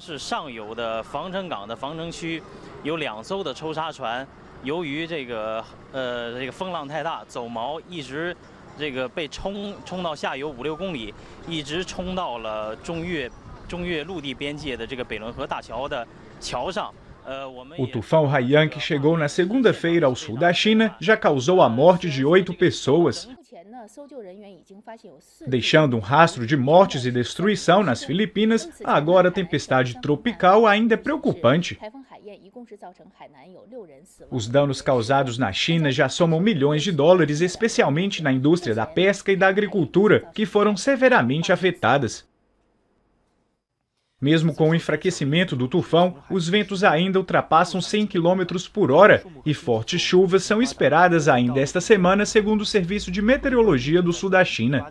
是上游的防城港的防城区，有两艘的抽沙船，由于这个呃这个风浪太大，走锚，一直这个被冲冲到下游五六公里，一直冲到了中越中越陆地边界的这个北仑河大桥的桥上。呃，我们。Deixando um rastro de mortes e destruição nas Filipinas, agora a tempestade tropical ainda é preocupante. Os danos causados na China já somam milhões de dólares, especialmente na indústria da pesca e da agricultura, que foram severamente afetadas. Mesmo com o enfraquecimento do tufão, os ventos ainda ultrapassam 100 km por hora e fortes chuvas são esperadas ainda esta semana, segundo o Serviço de Meteorologia do Sul da China.